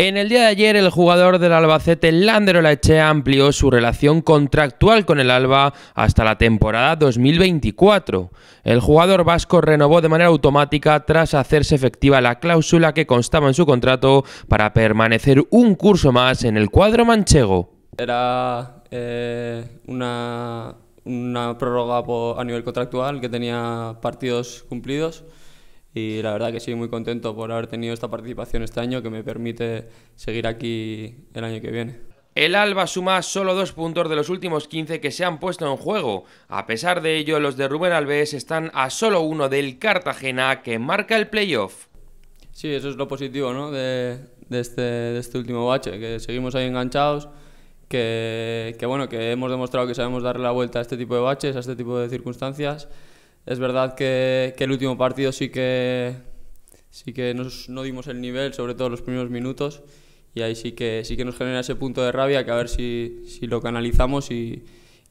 En el día de ayer, el jugador del Albacete, Lander Olachea, amplió su relación contractual con el Alba hasta la temporada 2024. El jugador vasco renovó de manera automática tras hacerse efectiva la cláusula que constaba en su contrato para permanecer un curso más en el cuadro manchego. Era eh, una, prórroga a nivel contractual que tenía partidos cumplidos y la verdad que sí, muy contento por haber tenido esta participación este año que me permite seguir aquí el año que viene. El Alba suma solo dos puntos de los últimos 15 que se han puesto en juego. A pesar de ello, los de Rubén Alves están a solo uno del Cartagena que marca el playoff. Sí, eso es lo positivo ¿no? de, este, este, último bache, que seguimos ahí enganchados. Que, que, bueno, que hemos demostrado que sabemos darle la vuelta a este tipo de baches, a este tipo de circunstancias es verdad que, el último partido sí que, sí que nos, no dimos el nivel, sobre todo los primeros minutos, y ahí sí que, sí que nos genera ese punto de rabia que a ver si, lo canalizamos y,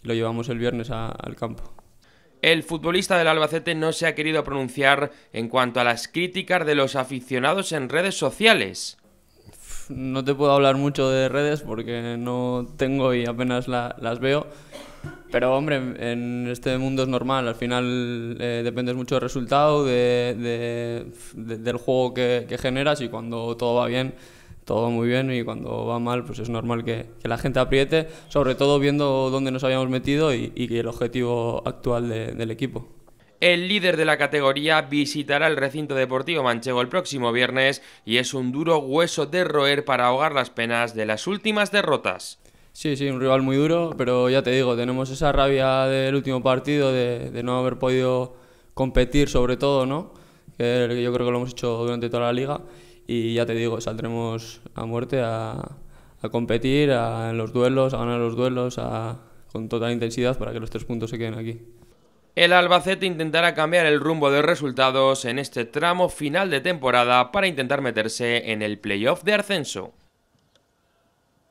lo llevamos el viernes al campo. El futbolista del Albacete no se ha querido pronunciar en cuanto a las críticas de los aficionados en redes sociales no te puedo hablar mucho de redes porque no tengo y apenas las veo. Pero hombre, en este mundo es normal, al final eh, dependes mucho del resultado, de, del juego que, generas y cuando todo va bien, todo muy bien y cuando va mal, pues es normal que, la gente apriete, sobre todo viendo dónde nos habíamos metido y, y el objetivo actual del equipo. El líder de la categoría visitará el recinto deportivo manchego el próximo viernes y es un duro hueso de roer para ahogar las penas de las últimas derrotas. Sí, sí, un rival muy duro, pero ya te digo, tenemos esa rabia del último partido de, no haber podido competir sobre todo, ¿no? Que yo creo que lo hemos hecho durante toda la liga y ya te digo, saldremos a muerte a, competir, a, en los duelos, a ganar los duelos, con total intensidad para que los tres puntos se queden aquí el Albacete intentará cambiar el rumbo de resultados en este tramo final de temporada para intentar meterse en el playoff de ascenso.